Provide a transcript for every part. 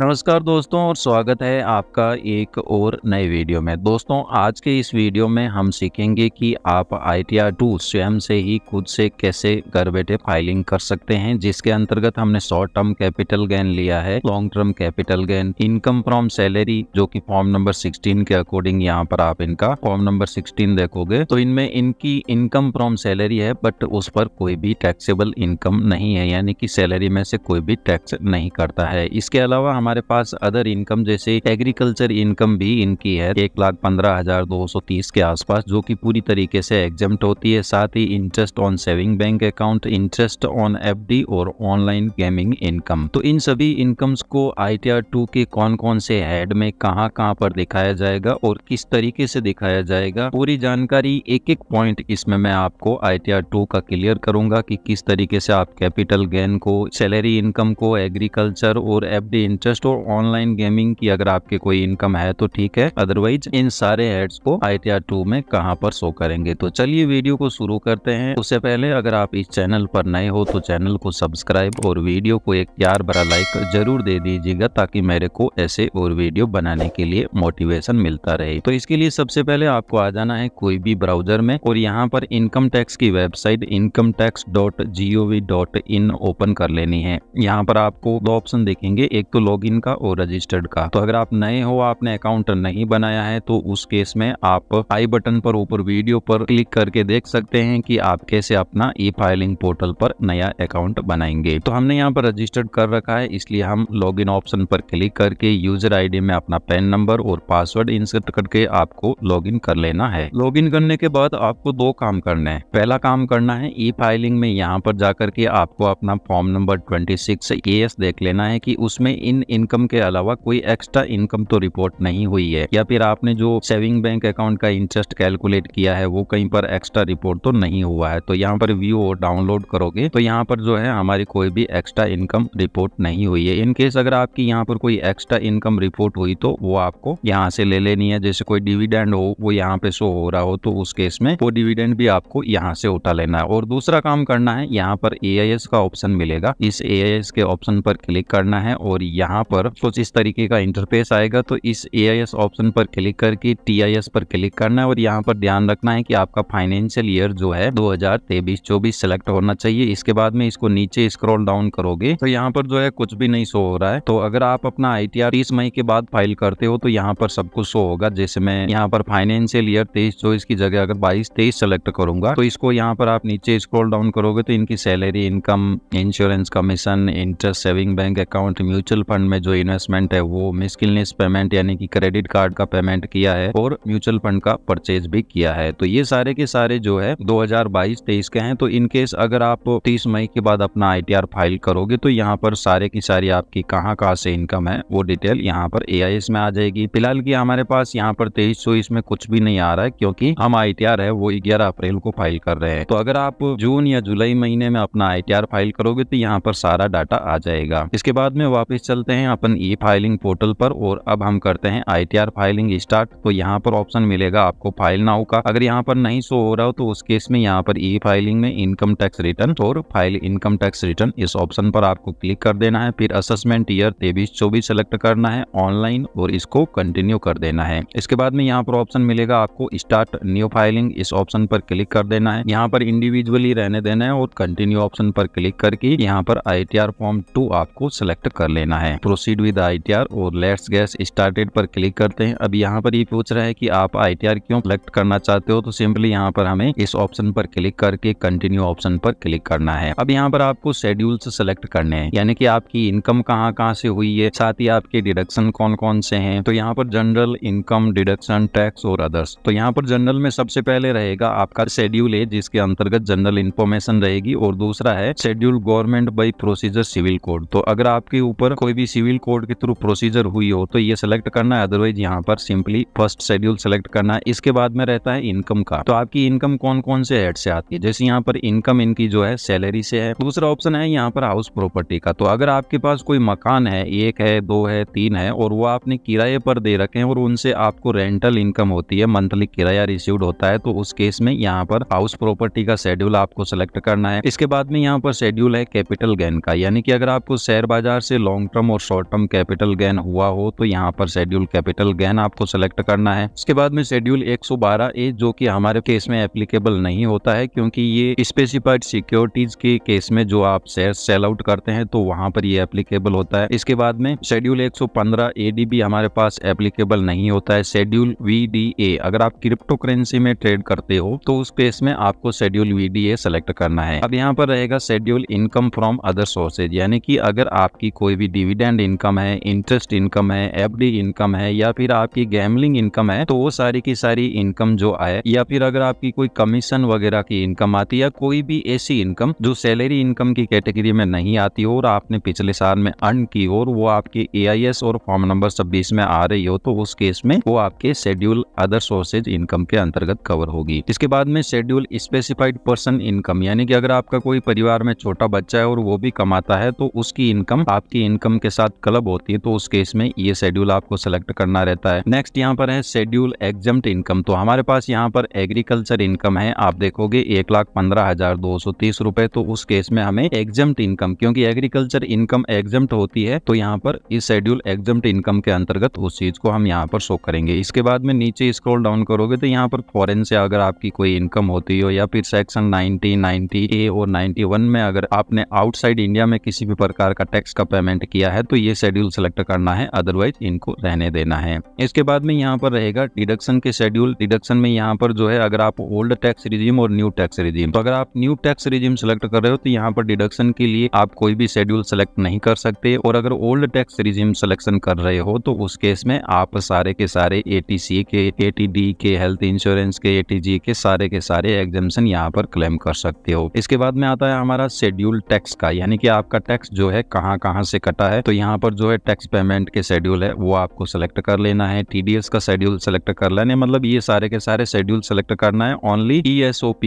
नमस्कार दोस्तों और स्वागत है आपका एक और नए वीडियो में दोस्तों आज के इस वीडियो में हम सीखेंगे कि आप आई टी आर टू स्वयं से ही खुद से कैसे घर बैठे फाइलिंग कर सकते हैं जिसके अंतर्गत हमने शॉर्ट टर्म कैपिटल गेन लिया है long term capital gain income from salary जो कि फॉर्म नंबर सिक्सटीन के अकॉर्डिंग यहाँ पर आप इनका फॉर्म नंबर सिक्सटीन देखोगे तो इनमें इनकी इनकम फ्रॉम सैलरी है बट उस पर कोई भी टैक्सेबल इनकम नहीं है यानी कि सैलरी में से कोई भी टैक्स नहीं करता है इसके अलावा हम हमारे पास अदर इनकम जैसे एग्रीकल्चर इनकम भी इनकी है एक लाख पंद्रह हजार दो सौ तीस के आसपास जो कि पूरी तरीके से एग्जाम होती है साथ ही interest on saving bank account interest on F और ऑनलाइन गेमिंग इनकम तो इन सभी इनकम्स को आई टी आर टू के कौन कौन से हेड में कहाँ कहाँ पर दिखाया जाएगा और किस तरीके से दिखाया जाएगा पूरी जानकारी एक एक पॉइंट इसमें मैं आपको आई टी आर टू का क्लियर करूंगा कि किस तरीके से आप कैपिटल गेन को सैलरी इनकम को एग्रीकल्चर और एफ डी इंटरेस्ट इंटरेस्ट और ऑनलाइन गेमिंग की अगर आपके कोई इनकम है तो ठीक है अदरवाइज इन सारे एड्स को आई टी में कहाँ पर शो करेंगे तो चलिए वीडियो को शुरू करते हैं उससे पहले अगर आप इस चैनल पर नए हो तो चैनल को सब्सक्राइब और वीडियो को एक प्यार भरा लाइक जरूर दे दीजिएगा ताकि मेरे को ऐसे और वीडियो बनाने के लिए मोटिवेशन मिलता रहे तो इसके लिए सबसे पहले आपको आ जाना है कोई भी ब्राउजर में और यहाँ पर इनकम टैक्स की website income tax dot G O V dot in open कर लेनी है यहाँ पर आपको दो ऑप्शन देखेंगे एक तो लॉग लॉगिन का और रजिस्टर्ड का तो अगर आप नए हो आपने अकाउंट नहीं बनाया है तो उस केस में आप आई बटन पर ऊपर वीडियो पर क्लिक करके देख सकते हैं कि आप कैसे अपना ई फाइलिंग पोर्टल पर नया अकाउंट बनाएंगे तो हमने यहाँ पर रजिस्टर्ड कर रखा है इसलिए हम लॉग इन ऑप्शन पर क्लिक करके यूजर आई में अपना पैन नंबर और पासवर्ड इंसर्ट करके आपको लॉग इन कर लेना है लॉग इन करने के बाद आपको दो काम करने है पहला काम करना है ई फाइलिंग में यहाँ पर जाकर के आपको अपना फॉर्म नंबर ट्वेंटी सिक्स देख लेना है कि उसमें इन इनकम के अलावा कोई एक्स्ट्रा इनकम तो रिपोर्ट नहीं हुई है या फिर आपने जो सेविंग बैंक अकाउंट का इंटरेस्ट कैलकुलेट किया है वो कहीं पर एक्स्ट्रा रिपोर्ट तो नहीं हुआ है तो यहाँ पर व्यू और डाउनलोड करोगे तो यहाँ पर जो है हमारी कोई भी एक्स्ट्रा इनकम रिपोर्ट नहीं हुई है इनकेस अगर आपकी यहाँ पर कोई एक्स्ट्रा इनकम रिपोर्ट हुई तो वो आपको यहाँ से ले लेनी है जैसे कोई डिविडेंड हो वो यहाँ पे शो हो रहा हो तो उस केस में वो डिविडेंड भी आपको यहाँ से उठा लेना है और दूसरा काम करना है यहाँ पर ए का ऑप्शन मिलेगा इस ए के ऑप्शन पर क्लिक करना है और यहाँ पर कुछ तो इस तरीके का इंटरफेस आएगा तो इस ए ऑप्शन पर क्लिक करके टी पर क्लिक करना है और यहाँ पर ध्यान रखना है कि आपका फाइनेंशियल ईयर जो है दो हजार तेईस चौबीस सेलेक्ट होना चाहिए इसके बाद में इसको नीचे स्क्रॉल डाउन करोगे तो यहाँ पर जो है कुछ भी नहीं शो हो रहा है तो अगर आप अपना आई टी आर तीस मई के बाद फाइल करते हो तो यहाँ पर सब कुछ शो होगा जैसे मैं यहाँ पर फाइनेंशियल ईयर तेईस चौबीस की जगह अगर बाईस तेईस सेलेक्ट करूंगा तो इसको यहाँ पर आप नीचे स्क्रोल डाउन करोगे तो इनकी salary income insurance commission interest saving bank account mutual fund fund में जो इन्वेस्टमेंट है वो मिसकिलनेस पेमेंट यानी कि क्रेडिट कार्ड का पेमेंट किया है और म्यूचुअल फंड का परचेज भी किया है तो ये सारे के सारे जो है 2022-23 के हैं तो इनकेस अगर आप 30 मई के बाद अपना आई फाइल करोगे तो यहाँ पर सारे की सारी आपकी कहाँ कहाँ से इनकम है वो डिटेल यहाँ पर ए में आ जाएगी फिलहाल की हमारे पास यहाँ पर तेईस चौबीस में कुछ भी नहीं आ रहा है क्योंकि हम आई है वो ग्यारह अप्रैल को फाइल कर रहे हैं तो अगर आप जून या जुलाई महीने में अपना आई फाइल करोगे तो यहाँ पर सारा डाटा आ जाएगा इसके बाद में वापिस चलते हैं अपन ई फाइलिंग पोर्टल पर और अब हम करते हैं आई फाइलिंग स्टार्ट तो यहाँ पर ऑप्शन मिलेगा आपको फाइल नाउ का अगर यहाँ पर नहीं शो हो रहा हो तो उस केस में यहाँ पर ई फाइलिंग में इनकम टैक्स रिटर्न और फाइल इनकम टैक्स रिटर्न इस ऑप्शन पर आपको क्लिक कर देना है फिर असेसमेंट ईयर तेबीस चौबीस सेलेक्ट करना है ऑनलाइन और इसको कंटिन्यू कर देना है इसके बाद में यहाँ पर ऑप्शन मिलेगा आपको स्टार्ट न्यू फाइलिंग इस ऑप्शन पर क्लिक कर देना है यहाँ पर इंडिविजुअली रहने देना है और कंटिन्यू ऑप्शन पर क्लिक करके यहाँ पर आई फॉर्म टू आपको सिलेक्ट कर लेना है प्रोसीड विद आईटीआर और लेट्स गैस स्टार्टेड पर क्लिक करते हैं अब यहाँ पर ये पूछ रहा है कि आप आईटीआर क्यों सेलेक्ट करना चाहते हो तो सिंपली यहाँ पर हमें इस ऑप्शन पर क्लिक करके कंटिन्यू ऑप्शन पर क्लिक करना है अब यहाँ पर आपको शेड्यूल सेलेक्ट करने हैं यानी कि आपकी इनकम कहाँ कहाँ से हुई है साथ ही आपके डिडक्शन कौन कौन से है तो यहाँ पर जनरल इनकम डिडक्शन टैक्स और अदर्स तो यहाँ पर जनरल में सबसे पहले रहेगा आपका शेड्यूल है जिसके अंतर्गत जनरल इन्फॉर्मेशन रहेगी और दूसरा है schedule government by procedure civil code तो अगर आपके ऊपर कोई भी सिविल कोड के थ्रू प्रोसीजर हुई हो तो ये सिलेक्ट करना है अदरवाइज यहाँ पर सिंपली फर्स्ट शेड्यूल सेलेक्ट करना है इसके बाद में रहता है इनकम का तो आपकी इनकम कौन कौन से हेड से आती है जैसे यहाँ पर इनकम इनकी जो है सैलरी से है दूसरा ऑप्शन है यहाँ पर हाउस प्रॉपर्टी का तो अगर आपके पास कोई मकान है एक है दो है तीन है और वो आपने किराए पर दे रखे हैं और उनसे आपको रेंटल इनकम होती है मंथली किराया रिसीव होता है तो उस केस में यहाँ पर हाउस प्रॉपर्टी का शेड्यूल आपको सेलेक्ट करना है इसके बाद में यहाँ पर शेड्यूल है कैपिटल गेन का यानी कि अगर आपको शेयर बाजार से लॉन्ग टर्म और शॉर्ट टर्म कैपिटल गेन हुआ हो तो यहाँ पर शेड्यूल कैपिटल गेन आपको सिलेक्ट करना है इसके बाद में शेड्यूल 112 ए जो कि हमारे केस में एप्लीकेबल नहीं होता है क्योंकि ये स्पेसिफाइड सिक्योरिटीज के केस में जो आप शेयर सेल आउट करते हैं तो वहाँ पर ये एप्लीकेबल होता है इसके बाद में शेड्यूल 115 भी हमारे पास एप्लीकेबल नहीं होता है शेड्यूल वी अगर आप क्रिप्टो करेंसी में ट्रेड करते हो तो उस केस में आपको शेड्यूल वीडीए सेलेक्ट करना है अब यहाँ पर रहेगा schedule income from other sources यानी कि अगर आपकी कोई भी डिविडेंड डिविडेंड इनकम है इंटरेस्ट इनकम है एफ इनकम है या फिर आपकी गैमलिंग इनकम है तो वो सारी की सारी इनकम जो आए या फिर अगर आपकी कोई कमीशन वगैरह की इनकम आती है या कोई भी ऐसी इनकम जो सैलरी इनकम की कैटेगरी में नहीं आती और आपने पिछले साल में अर्न की और वो आपके ए और फॉर्म नंबर छब्बीस में आ रही हो तो उस केस में वो आपके शेड्यूल अदर सोर्सेज इनकम के अंतर्गत कवर होगी इसके बाद में शेड्यूल स्पेसिफाइड पर्सन इनकम यानी कि अगर आपका कोई परिवार में छोटा बच्चा है और वो भी कमाता है तो उसकी इनकम आपकी इनकम के साथ साथ क्लब होती है तो उस केस में ये शेड्यूल आपको सेलेक्ट करना रहता है नेक्स्ट यहाँ पर है शेड्यूल एग्जाम इनकम तो हमारे पास यहाँ पर एग्रीकल्चर इनकम है आप देखोगे एक लाख पंद्रह हजार दो सौ तीस रूपए तो उस केस में हमें एग्जाम इनकम क्योंकि एग्रीकल्चर इनकम एग्जाम होती है तो यहाँ पर इस शेड्यूल एग्जाम इनकम के अंतर्गत उस चीज को हम यहाँ पर शो करेंगे इसके बाद में नीचे स्क्रोल डाउन करोगे तो यहाँ पर फॉरन से अगर आपकी कोई इनकम होती हो या फिर सेक्शन 90, नाइनटी ए और नाइनटी में अगर आपने आउटसाइड इंडिया में किसी भी प्रकार का टैक्स का पेमेंट किया है तो तो ये शेड्यूल सेलेक्ट करना है अदरवाइज इनको रहने देना है इसके बाद में यहाँ पर रहेगा डिडक्शन के शेड्यूल डिडक्शन में यहाँ पर जो है अगर आप ओल्ड टैक्स रिजिम और न्यू टैक्स रिजिम तो अगर आप न्यू टैक्स रिजिम सेलेक्ट कर रहे हो तो यहाँ पर डिडक्शन के लिए आप कोई भी शेड्यूल सेलेक्ट नहीं कर सकते और अगर ओल्ड टैक्स रिजिम सिलेक्शन कर रहे हो तो उस केस में आप सारे के सारे ए के ए के हेल्थ इंश्योरेंस के ए के सारे के सारे एग्जामेशन यहाँ पर क्लेम कर सकते हो इसके बाद में आता है हमारा शेड्यूल टैक्स का यानी कि आपका टैक्स जो है कहाँ कहाँ से कटा है तो यहाँ पर जो है टैक्स पेमेंट के शेड्यूल है वो आपको सेलेक्ट कर लेना है टी का शेड्यूल सेलेक्ट कर लेना है मतलब ये सारे के सारे शेड्यूल सेलेक्ट करना है ओनली ई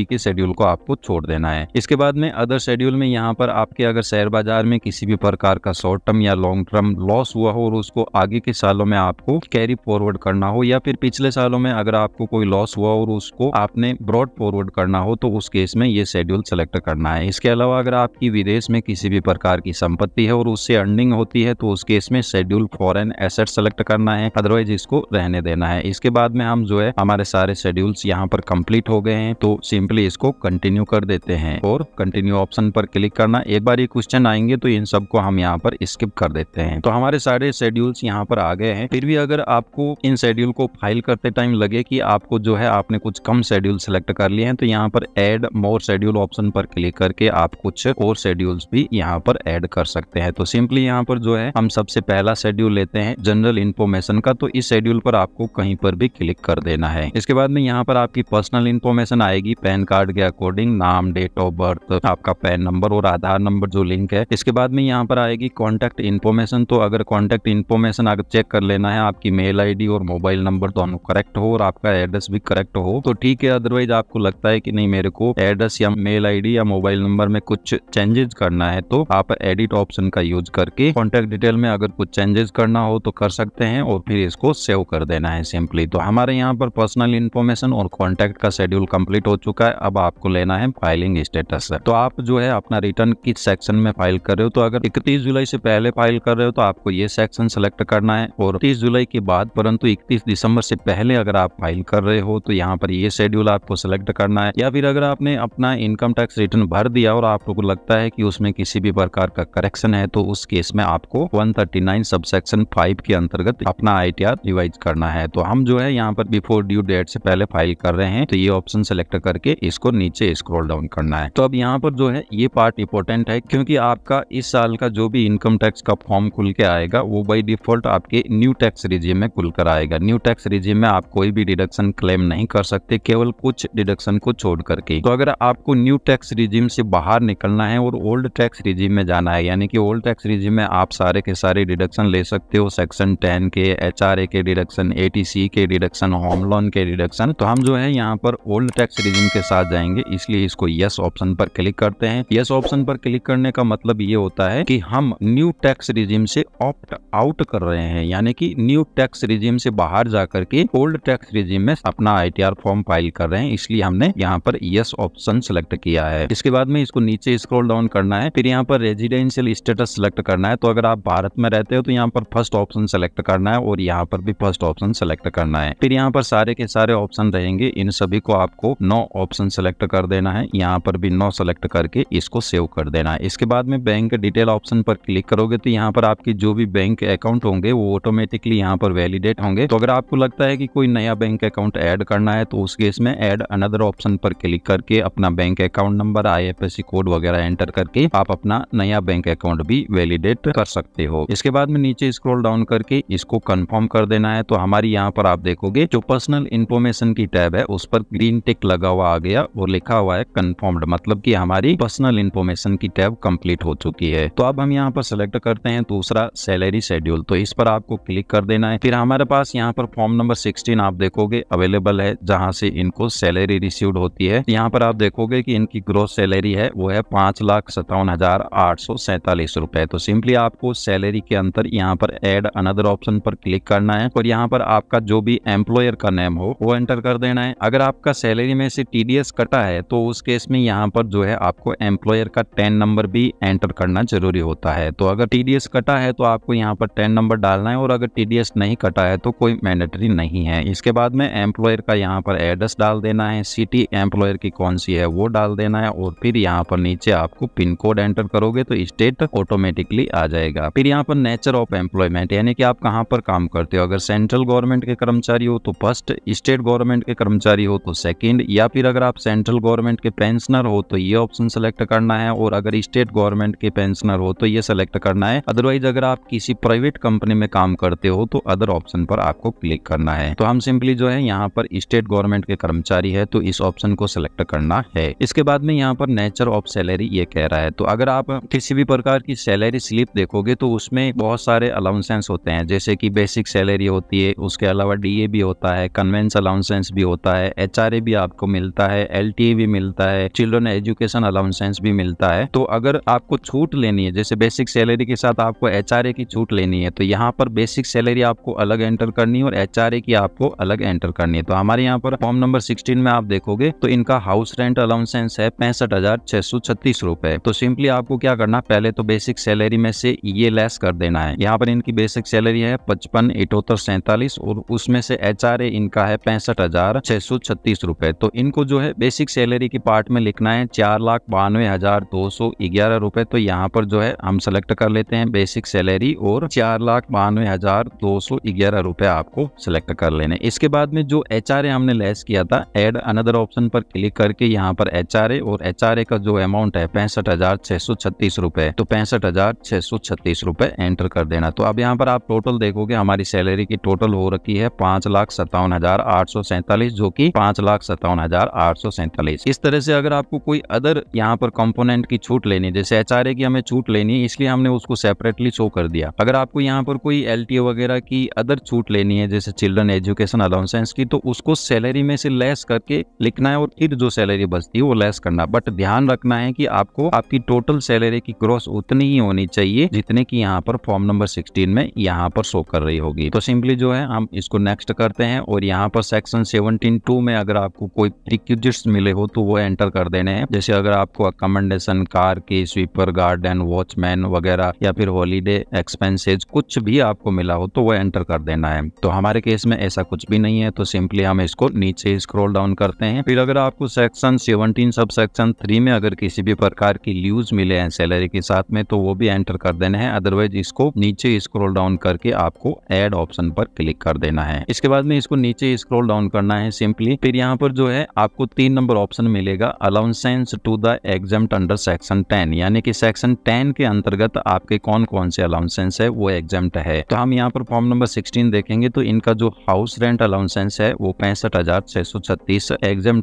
e के शेड्यूल को आपको छोड़ देना है इसके बाद में अदर शेड्यूल में यहाँ पर आपके अगर शेयर बाजार में किसी भी प्रकार का शॉर्ट टर्म या लॉन्ग टर्म लॉस हुआ हो और उसको आगे के सालों में आपको कैरी फॉरवर्ड करना हो या फिर पिछले सालों में अगर आपको कोई लॉस हुआ और उसको आपने ब्रॉड फॉरवर्ड करना हो तो उस केस में ये शेड्यूल सेलेक्ट करना है इसके अलावा अगर आपकी विदेश में किसी भी प्रकार की संपत्ति है और उससे अर्निंग होती होती है तो उस केस में शेड्यूल फॉरन एसेट सेलेक्ट करना है अदरवाइज इसको रहने देना है इसके बाद में हम जो है हमारे सारे शेड्यूल्स यहाँ पर कम्प्लीट हो गए हैं तो सिंपली इसको कंटिन्यू कर देते हैं और कंटिन्यू ऑप्शन पर क्लिक करना एक बार ये क्वेश्चन आएंगे तो इन सबको हम यहाँ पर स्किप कर देते हैं तो हमारे सारे शेड्यूल्स यहाँ पर आ गए हैं फिर भी अगर आपको इन शेड्यूल को फाइल करते टाइम लगे कि आपको जो है आपने कुछ कम शेड्यूल सेलेक्ट कर लिए हैं तो यहाँ पर ऐड मोर शेड्यूल ऑप्शन पर क्लिक करके आप कुछ और शेड्यूल्स भी यहाँ पर ऐड कर सकते हैं तो सिंपली यहाँ पर जो जो है हम सबसे पहला शेड्यूल लेते हैं जनरल इन्फॉर्मेशन का तो इस शेड्यूल पर आपको कहीं पर भी क्लिक कर देना है इसके बाद में यहाँ पर आपकी पर्सनल इन्फॉर्मेशन आएगी पैन कार्ड के अकॉर्डिंग नाम डेट ऑफ बर्थ आपका पैन नंबर और आधार नंबर जो लिंक है इसके बाद में यहाँ पर आएगी कॉन्टेक्ट इन्फॉर्मेशन तो अगर कॉन्टेक्ट इन्फॉर्मेशन अगर चेक कर लेना है आपकी मेल आई और मोबाइल नंबर दोनों करेक्ट हो और आपका एड्रेस भी करेक्ट हो तो ठीक है अदरवाइज आपको लगता है की नहीं मेरे को एड्रेस या मेल आई या मोबाइल नंबर में कुछ चेंजेस करना है तो आप एडिट ऑप्शन का यूज करके कॉन्टेक्ट कॉन्टैक्ट डिटेल में अगर कुछ चेंजेस करना हो तो कर सकते हैं और फिर इसको सेव कर देना है सिंपली तो हमारे यहाँ पर पर्सनल इन्फॉर्मेशन और कॉन्टैक्ट का शेड्यूल कंप्लीट हो चुका है अब आपको लेना है फाइलिंग स्टेटस तो आप जो है अपना रिटर्न किस सेक्शन में फाइल कर रहे हो तो अगर इकतीस जुलाई से पहले फाइल कर रहे हो तो आपको ये सेक्शन सेलेक्ट करना है और तीस जुलाई के बाद परंतु इकतीस दिसंबर से पहले अगर आप फाइल कर रहे हो तो यहाँ पर ये शेड्यूल आपको सेलेक्ट करना है या फिर अगर आपने अपना इनकम टैक्स रिटर्न भर दिया और आप लोग को लगता है कि उसमें किसी भी प्रकार का करेक्शन है तो उस केस में आप आपको 139 सबसेक्शन 5 के अंतर्गत अपना आईटीआर रिवाइज करना है तो हम जो है यहाँ पर बिफोर ड्यू डेट से पहले फाइल कर रहे हैं तो ये ऑप्शन सेलेक्ट करके इसको नीचे स्क्रोल डाउन करना है तो अब यहाँ पर जो है ये पार्ट इम्पोर्टेंट है क्योंकि आपका इस साल का जो भी इनकम टैक्स का फॉर्म खुल के आएगा वो बाई डिफॉल्ट आपके न्यू टैक्स रिजियम में खुल कर आएगा न्यू टैक्स रिजियम में आप कोई भी डिडक्शन क्लेम नहीं कर सकते केवल कुछ डिडक्शन को छोड़ करके तो अगर आपको न्यू टैक्स रिजिम से बाहर निकलना है और ओल्ड टैक्स रिजिम में जाना है यानी कि ओल्ड टैक्स रिजिम में आप सारे के सारे डिडक्शन ले सकते हो सेक्शन टेन के एच के डिडक्शन ए के डिडक्शन होम लोन के डिडक्शन तो हम जो है यहाँ पर ओल्ड टैक्स रिजिम के साथ जाएंगे इसलिए इसको यस ऑप्शन पर क्लिक करते हैं यस ऑप्शन पर क्लिक करने का मतलब ये होता है कि हम न्यू टैक्स रिजिम से ऑप्ट आउट कर रहे हैं यानी कि न्यू टैक्स रिजिम से बाहर जाकर के ओल्ड टैक्स रिजिम में अपना आईटीआर फॉर्म फाइल कर रहे हैं इसलिए हमने यहाँ पर यस ऑप्शन सिलेक्ट किया है इसके बाद में इसको नीचे स्क्रोल डाउन करना है फिर यहाँ पर रेजिडेंशियल स्टेटस सिलेक्ट करना है तो अगर आप भारत में रहते हो तो यहाँ पर फर्स्ट ऑप्शन सेलेक्ट करना है और यहाँ पर भी फर्स्ट ऑप्शन सेलेक्ट करना है फिर यहाँ पर सारे के सारे ऑप्शन रहेंगे इन सभी को आपको नौ ऑप्शन सेलेक्ट कर देना है यहाँ पर भी नौ सेलेक्ट करके इसको सेव कर देना है इसके बाद में बैंक डिटेल ऑप्शन पर क्लिक करोगे तो यहाँ पर आपकी जो भी बैंक अकाउंट होंगे वो ऑटोमेटिकली यहाँ पर वैलिडेट होंगे तो अगर आपको लगता है कि कोई नया बैंक अकाउंट ऐड करना है तो उस केस में ऐड अनदर ऑप्शन पर क्लिक करके अपना bank account number I code वगैरह एंटर करके आप अपना नया बैंक अकाउंट भी वैलिडेट कर सकते सकते हो इसके बाद में नीचे स्क्रोल डाउन करके इसको कन्फर्म कर देना है तो हमारी यहाँ पर आप देखोगे जो पर्सनल इन्फॉर्मेशन की टैब है उस पर ग्रीन टिक लगा हुआ आ गया और लिखा हुआ है कंफर्म्ड मतलब की हमारी पर्सनल इन्फॉर्मेशन की टैब कम्प्लीट हो चुकी है तो अब हम यहाँ पर सिलेक्ट करते हैं दूसरा सैलरी शेड्यूल तो इस पर आपको क्लिक कर देना है फिर हमारे पास यहाँ पर फॉर्म नंबर सिक्सटीन आप देखोगे अवेलेबल है जहाँ से इनको सैलरी रिसीव होती है यहाँ पर आप देखोगे कि इनकी ग्रोथ सैलरी है वो है पांच लाख सत्तावन हजार आठ सौ सैतालीस रूपए तो सिंपली आप आपको सैलरी के अंतर यहाँ पर एड अनदर ऑप्शन पर क्लिक करना है और यहाँ पर आपका जो भी एम्प्लॉयर का नेम हो वो एंटर कर देना है अगर आपका सैलरी में से टीडीएस कटा है तो उस केस में यहाँ पर जो है आपको एम्प्लॉयर का टेन नंबर भी एंटर करना जरूरी होता है तो अगर टीडीएस कटा है तो आपको यहाँ पर टेन नंबर डालना है और अगर टीडीएस नहीं कटा है तो कोई मैंडेटरी नहीं है इसके बाद में एम्प्लॉयर का यहाँ पर एड्रेस डाल देना है सिटी एम्प्लॉयर की कौन सी है वो डाल देना है और फिर यहाँ पर नीचे आपको पिन कोड एंटर करोगे तो स्टेट ऑटोमेटिकली आ जाएगा जाएगा फिर यहाँ पर नेचर ऑफ एम्प्लॉयमेंट यानी कि आप कहाँ पर काम करते हो अगर सेंट्रल गवर्नमेंट के कर्मचारी हो तो फर्स्ट स्टेट गवर्नमेंट के कर्मचारी हो तो सेकेंड या फिर अगर आप सेंट्रल गवर्नमेंट के पेंशनर हो तो ये ऑप्शन सेलेक्ट करना है और अगर स्टेट गवर्नमेंट के पेंशनर हो तो ये सेलेक्ट करना है अदरवाइज अगर आप किसी प्राइवेट कंपनी में काम करते हो तो अदर ऑप्शन पर आपको क्लिक करना है तो हम सिंपली जो है यहाँ पर स्टेट गवर्नमेंट के कर्मचारी है तो इस ऑप्शन को सिलेक्ट करना है इसके बाद में यहाँ पर नेचर ऑफ सैलरी ये कह रहा है तो अगर आप किसी भी प्रकार की सैलरी स्लिप देखो देखोगे तो उसमें बहुत सारे अलाउंसेंस होते हैं जैसे कि बेसिक सैलरी होती है उसके अलावा डी भी होता है कन्वेंस अलाउंसेंस भी होता है एच भी आपको मिलता है एल भी मिलता है चिल्ड्रन एजुकेशन अलाउंसेंस भी मिलता है तो अगर आपको छूट लेनी है जैसे बेसिक सैलरी के साथ आपको एच की छूट लेनी है तो यहाँ पर बेसिक सैलरी आपको अलग एंटर करनी है और एच की आपको अलग एंटर करनी है तो हमारे यहाँ पर फॉर्म नंबर सिक्सटीन में आप देखोगे तो इनका हाउस रेंट अलाउंसेंस है पैंसठ रुपए तो सिंपली आपको क्या करना पहले तो बेसिक सैलरी में से ये लेस कर देना है यहाँ पर इनकी बेसिक सैलरी है पचपन इटोत्तर सैतालीस और उसमें से एच इनका है पैंसठ हजार छह सौ छत्तीस रूपए तो इनको जो है बेसिक सैलरी के पार्ट में लिखना है चार लाख बानवे हजार दो सौ ग्यारह रूपए तो यहाँ पर जो है हम सेलेक्ट कर लेते हैं बेसिक सैलरी और चार लाख बानवे हजार दो सौ ग्यारह रूपए आपको सिलेक्ट कर लेने इसके बाद में जो एच हमने लेस किया था एड अनदर ऑप्शन पर क्लिक करके यहाँ पर एच और एच का जो अमाउंट है पैंसठ हजार छह सौ छत्तीस रूपए तो पैंसठ हजार छह सौ छत्तीस रुपये एंटर कर देना तो अब यहाँ पर आप टोटल देखोगे हमारी सैलरी की टोटल हो रखी है पांच लाख सत्तावन हजार आठ सौ सैंतालीस जो कि पांच लाख सत्तावन हजार आठ सौ सैंतालीस इस तरह से अगर आपको कोई अदर यहाँ पर कंपोनेंट की छूट लेनी जैसे एच की हमें छूट लेनी है इसलिए हमने उसको सेपरेटली शो कर दिया अगर आपको यहाँ पर कोई एल वगैरह की अदर छूट लेनी है जैसे चिल्ड्रन एजुकेशन अलाउंसेंस की तो उसको सैलरी में से लेस करके लिखना है और फिर जो सैलरी बचती है वो लेस करना बट ध्यान रखना है कि आपको आपकी टोटल सैलरी की ग्रॉस उतनी ही होनी चाहिए जितने की यहाँ पर फॉर्म नंबर सिक्सटीन में यहाँ पर शो कर रही होगी तो सिंपली जो है हम इसको नेक्स्ट करते हैं और यहाँ पर सेक्शन सेवनटीन टू में अगर आपको कोई रिक्विजिट मिले हो तो वो एंटर कर देने हैं जैसे अगर आपको अकोमेंडेशन कार की स्वीपर गार्डन वॉचमैन वगैरह या फिर हॉलीडे एक्सपेंसेज कुछ भी आपको मिला हो तो वो एंटर कर देना है तो हमारे केस में ऐसा कुछ भी नहीं है तो सिंपली हम इसको नीचे स्क्रॉल डाउन करते हैं फिर अगर आपको section seventeen sub section three में अगर किसी भी प्रकार की ल्यूज मिले हैं सैलरी के साथ में तो वो भी एंटर कर देने है अदरवाइज इसको नीचे स्क्रोल डाउन करके आपको एड ऑप्शन पर क्लिक कर देना है इसके बाद में इसको नीचे स्क्रोल डाउन करना है सिंपली फिर यहाँ पर जो है आपको तीन नंबर ऑप्शन मिलेगा allowances to the exam under section ten यानी कि सेक्शन टेन के अंतर्गत आपके कौन कौन से अलाउंसेंस है वो एग्जाम है तो हम यहाँ पर फॉर्म नंबर सिक्सटीन देखेंगे तो इनका जो हाउस रेंट अलाउंसेंस है वो पैंसठ हजार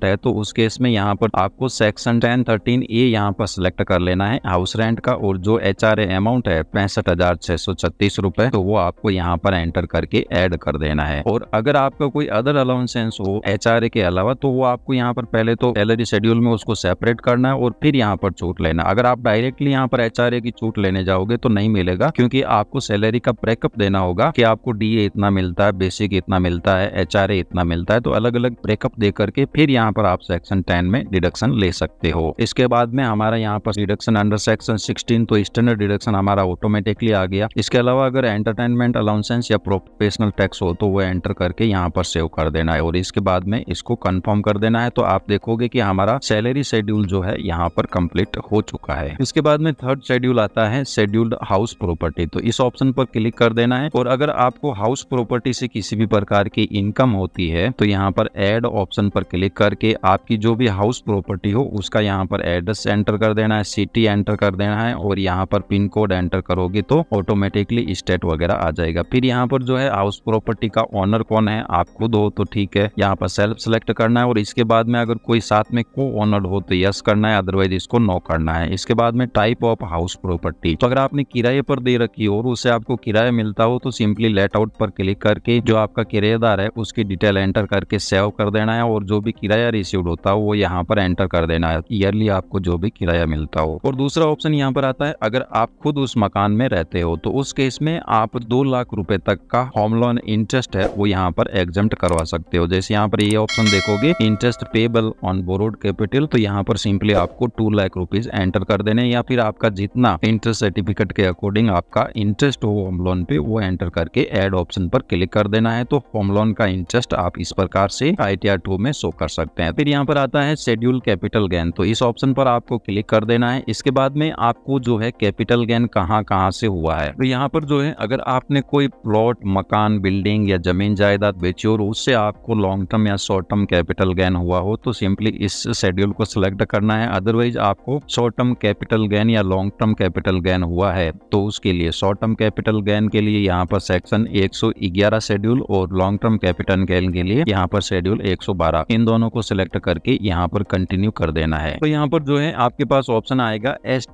है तो उस केस में यहाँ पर आपको सेक्शन टेन थर्टीन ए यहाँ पर सिलेक्ट कर लेना है हाउस रेंट का और जो एच अमाउंट है पैंसठ हजार छह सौ छत्तीस रूपए तो वो आपको यहाँ पर एंटर करके एड कर देना है और अगर आपका कोई अदर अलाउंसेंस हो एच के अलावा तो वो आपको यहाँ पर पहले तो सैलरी शेड्यूल में उसको सेपरेट करना है और फिर यहाँ पर छूट लेना अगर आप डायरेक्टली यहाँ पर एच की छूट लेने जाओगे तो नहीं मिलेगा क्योंकि आपको सैलरी का ब्रेकअप देना होगा की आपको ए इतना मिलता है बेसिक इतना मिलता है एच इतना मिलता है तो अलग अलग ब्रेकअप दे करके फिर यहाँ पर आप सेक्शन टेन में डिडक्शन ले सकते हो इसके बाद में हमारा यहाँ पर डिडक्शन अंडर सेक्शन सिक्सटीन तो स्टैंडर्ड डिडक्शन हमारा ऑटोमेटिकली आ गया इसके अलावा अगर एंटरटेनमेंट अलाउंसेंस या प्रोफेशनल टैक्स हो तो वो एंटर करके यहाँ पर सेव कर देना है और इसके बाद में इसको कन्फर्म कर देना है तो आप देखोगे की हमारा सैलरी शेड्यूल जो है यहाँ पर कम्प्लीट हो चुका है इसके बाद में थर्ड शेड्यूल आता है शेड्यूल्ड हाउस प्रॉपर्टी तो इस ऑप्शन पर क्लिक कर देना है और अगर आपको हाउस प्रॉपर्टी से किसी भी प्रकार की इनकम होती है तो यहाँ पर एड ऑप्शन पर क्लिक करके आपकी जो भी हाउस प्रॉपर्टी हो उसका यहाँ पर एड्रेस एंटर कर देना है सिटी एंटर कर देना है और यहाँ पर पिन कोड एंटर एंटर करोगे तो ऑटोमेटिकली स्टेट वगैरह आ जाएगा फिर यहाँ पर जो है हाउस प्रॉपर्टी का ऑनर कौन है आप खुद हो तो ठीक है यहाँ पर सेल्फ सेलेक्ट करना है और इसके बाद में अगर कोई साथ में को ऑनर हो तो यस करना है अदरवाइज इसको नो करना है इसके बाद में टाइप ऑफ हाउस प्रॉपर्टी तो अगर आपने किराए पर दे रखी हो और उसे आपको किराया मिलता हो तो सिंपली लेट आउट पर क्लिक करके जो आपका किराएदार है उसकी डिटेल एंटर करके सेव कर देना है और जो भी किराया रिसीव होता हो वो यहाँ पर एंटर कर देना है ईयरली आपको जो भी किराया मिलता हो और दूसरा ऑप्शन यहाँ पर आता है अगर आप खुद उस मकान में रहते हो तो उस केस में आप दो लाख रुपए तक का होम लोन इंटरेस्ट है वो यहाँ पर एग्जाम करवा सकते हो जैसे यहाँ पर ये ऑप्शन देखोगे interest payable on borrowed capital तो यहाँ पर सिंपली आपको टू लाख रुपीज एंटर कर देने या फिर आपका जितना इंटरेस्ट सर्टिफिकेट के अकॉर्डिंग आपका इंटरेस्ट हो होम लोन पे वो एंटर करके एड ऑप्शन पर क्लिक कर देना है तो होम लोन का इंटरेस्ट आप इस प्रकार से आई टी में शो कर सकते हैं फिर यहाँ पर आता है शेड्यूल कैपिटल गेन तो इस ऑप्शन पर आपको क्लिक कर देना है इसके बाद में आपको जो है कैपिटल गेन कहाँ कहाँ कहाँ से हुआ है तो यहाँ पर जो है अगर आपने कोई प्लॉट मकान बिल्डिंग या जमीन जायदाद बेची और उससे आपको लॉन्ग टर्म या शॉर्ट टर्म कैपिटल गेन हुआ हो तो सिंपली इस शेड्यूल को सिलेक्ट करना है अदरवाइज आपको शॉर्ट टर्म कैपिटल गेन या लॉन्ग टर्म कैपिटल गेन हुआ है तो उसके लिए शॉर्ट टर्म कैपिटल गेन के लिए यहाँ पर सेक्शन एक शेड्यूल और लॉन्ग टर्म कैपिटल गेन के लिए यहाँ पर शेड्यूल एक इन दोनों को सिलेक्ट करके यहाँ पर कंटिन्यू कर देना है तो यहाँ पर जो है आपके पास ऑप्शन आएगा एस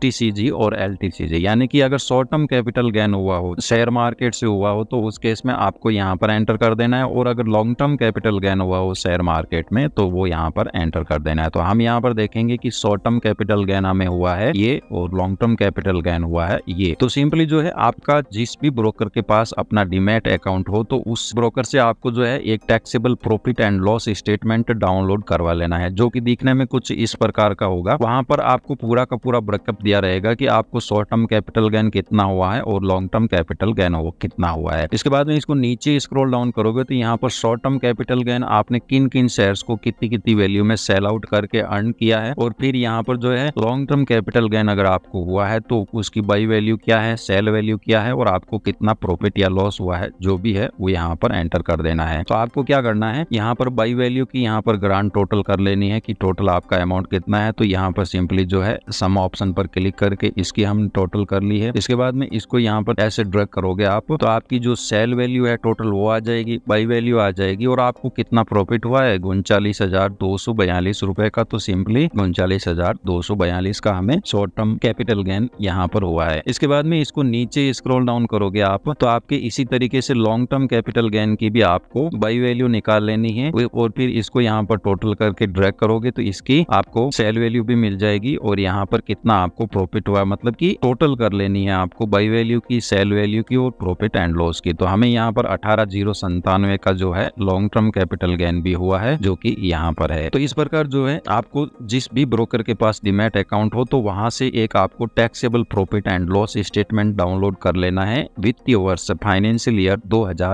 और एल यानी कि अगर शॉर्ट टर्म कैपिटल गेन हुआ हो शेयर मार्केट से हुआ हो तो उस केस में आपको यहाँ पर एंटर कर देना है और अगर लॉन्ग टर्म कैपिटल गेन हुआ हो शेयर मार्केट में तो वो यहाँ पर एंटर कर देना है तो हम यहाँ पर देखेंगे कि शॉर्ट टर्म कैपिटल गेन हमें हुआ है ये और लॉन्ग टर्म कैपिटल गेन हुआ है ये तो सिंपली जो है आपका जिस भी ब्रोकर के पास अपना डिमेट अकाउंट हो तो उस ब्रोकर से आपको जो है एक taxable profit and loss statement download करवा लेना है जो कि दिखने में कुछ इस प्रकार का होगा वहां पर आपको पूरा का पूरा ब्रेकअप दिया रहेगा कि आपको short term capital gain gain कितना हुआ है और लॉन्ग टर्म कैपिटल गेन हो कितना हुआ है इसके बाद में इसको नीचे स्क्रोल डाउन करोगे तो यहाँ पर शॉर्ट टर्म कैपिटल गेन आपने किन किन शेयर को कितनी कितनी वैल्यू में सेल आउट करके अर्न किया है और फिर यहाँ पर जो है लॉन्ग टर्म कैपिटल गेन अगर आपको हुआ है तो उसकी बाई वैल्यू क्या है सेल वैल्यू क्या है और आपको कितना प्रॉफिट या लॉस हुआ है जो भी है वो यहाँ पर एंटर कर देना है तो आपको क्या करना है यहाँ पर बाई वैल्यू की यहाँ पर ग्रांड टोटल कर लेनी है कि टोटल आपका अमाउंट कितना है तो यहाँ पर सिंपली जो है सम ऑप्शन पर क्लिक करके इसकी हम टोटल कर ली है है इसके बाद में इसको यहाँ पर ऐसे ड्रग करोगे आप तो आपकी जो सेल वैल्यू है टोटल वो आ जाएगी बाई वैल्यू आ जाएगी और आपको कितना प्रॉफिट हुआ है उनचालीस हजार दो सौ बयालीस रूपए का तो सिंपली उनचालीस हजार दो सौ बयालीस का हमें शॉर्ट टर्म कैपिटल गेन यहाँ पर हुआ है इसके बाद में इसको नीचे स्क्रोल डाउन करोगे आप तो आपके इसी तरीके से लॉन्ग टर्म कैपिटल गेन की भी आपको बाई वैल्यू निकाल लेनी है और फिर इसको यहाँ पर टोटल करके ड्रैग करोगे तो इसकी आपको सेल वैल्यू भी मिल जाएगी और यहाँ पर कितना आपको प्रॉफिट हुआ मतलब की टोटल कर लेनी करनी है आपको बाई वैल्यू की सेल वैल्यू की और प्रॉफिट एंड लॉस की तो हमें यहाँ पर अठारह जीरो संतानवे का जो है लॉन्ग टर्म कैपिटल गेन भी हुआ है जो कि यहाँ पर है तो इस प्रकार जो है आपको जिस भी ब्रोकर के पास डिमेट अकाउंट हो तो वहां से एक आपको taxable profit and loss statement download कर लेना है वित्तीय वर्ष फाइनेंशियल ईयर दो हजार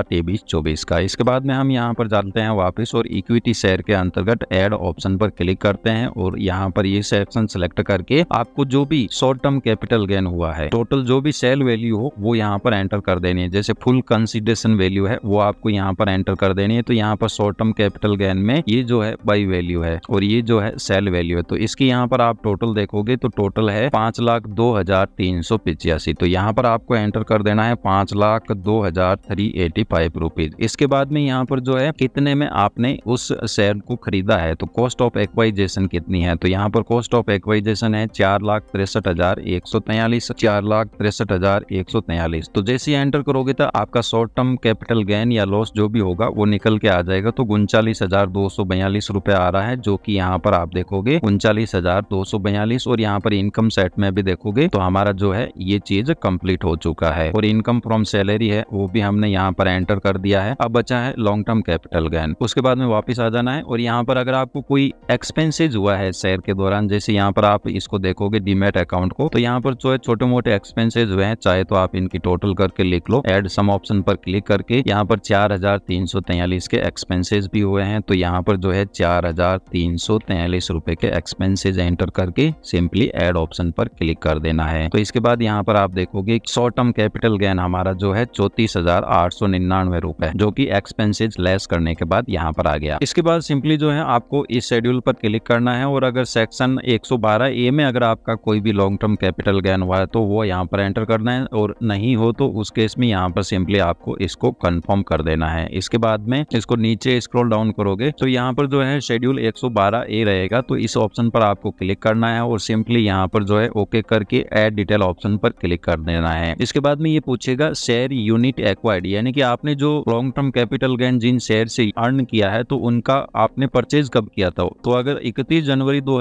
का इसके बाद में हम यहाँ पर जानते हैं वापिस और इक्विटी शेयर के अंतर्गत एड ऑप्शन पर क्लिक करते हैं और यहाँ पर ये सेक्शन सेलेक्ट करके आपको जो भी शॉर्ट टर्म कैपिटल गेन हुआ है टोटल टोटल जो भी सेल वैल्यू हो वो यहाँ पर एंटर कर देनी है जैसे फुल कंसिडरेशन वैल्यू है वो आपको यहाँ पर एंटर कर देनी है तो यहाँ पर शॉर्ट टर्म कैपिटल गेन में ये जो है बाई वैल्यू है और ये जो है सेल वैल्यू है तो इसकी यहाँ पर आप टोटल देखोगे तो टोटल है पांच लाख दो हजार तीन सौ पिचासी तो यहाँ पर आपको एंटर कर देना है पांच लाख दो हजार थ्री एटी फाइव रुपीज इसके बाद में यहाँ पर जो है कितने में आपने उस शेयर को खरीदा है तो कॉस्ट ऑफ एक्वाइजेशन कितनी है तो यहाँ पर कॉस्ट ऑफ एक्वाइजेशन है चार लाख तिरसठ हजार एक सौ तैयलीस चार लाख लाख तिरसठ हजार एक सौ तैयलीस तो जैसे ही एंटर करोगे तो आपका शॉर्ट टर्म कैपिटल गेन या लॉस जो भी होगा वो निकल के आ जाएगा तो उनचालीस हजार दो सौ बयालीस रुपए आ रहा है जो कि यहाँ पर आप देखोगे उनचालीस हजार दो सौ बयालीस और यहाँ पर इनकम सेट में भी देखोगे तो हमारा जो है ये चीज कम्प्लीट हो चुका है और इनकम फ्रॉम सैलरी है वो भी हमने यहाँ पर एंटर कर दिया है अब बचा है लॉन्ग टर्म कैपिटल गेन उसके बाद में वापिस आ जाना है और यहाँ पर अगर आपको कोई एक्सपेंसिज हुआ है शेयर के दौरान जैसे यहाँ पर आप इसको देखोगे डीमेट अकाउंट को तो यहाँ पर जो है छोटे मोटे एक्सपेंसेस हुए हैं चाहे तो आप इनकी टोटल करके लिख लो एड सम ऑप्शन पर क्लिक करके यहाँ पर चार हजार तीन सौ तैयलीस के एक्सपेंसेस भी हुए हैं तो यहाँ पर जो है चार हजार तीन सौ तैयलीस रूपए के एक्सपेंसेज एंटर करके सिंपली एड ऑप्शन पर क्लिक कर देना है तो इसके बाद यहाँ पर आप देखोगे शॉर्ट टर्म कैपिटल गेन हमारा जो है चौतीस हजार आठ सौ निन्यानवे रूपए जो की एक्सपेंसेज लेस करने के बाद यहाँ पर आ गया इसके बाद सिंपली जो है आपको इस शेड्यूल पर क्लिक करना है और अगर सेक्शन 112 ए में अगर आपका कोई भी लॉन्ग टर्म कैपिटल गेन हुआ है तो वो यहाँ यहाँ पर एंटर करना है और नहीं हो तो उस केस में यहाँ पर सिंपली आपको इसको कंफर्म कर देना है इसके बाद में इसको नीचे स्क्रॉल डाउन करोगे तो यहाँ पर जो है शेड्यूल 112 ए रहेगा तो इस ऑप्शन पर आपको क्लिक करना है और सिंपली यहाँ पर जो है ओके करके एड डिटेल ऑप्शन पर क्लिक कर देना है इसके बाद में ये पूछेगा शेयर यूनिट एक्वायर्ड यानी कि आपने जो लॉन्ग टर्म कैपिटल गेन जिन शेयर से अर्न किया है तो उनका आपने परचेज कब किया था तो अगर इकतीस जनवरी दो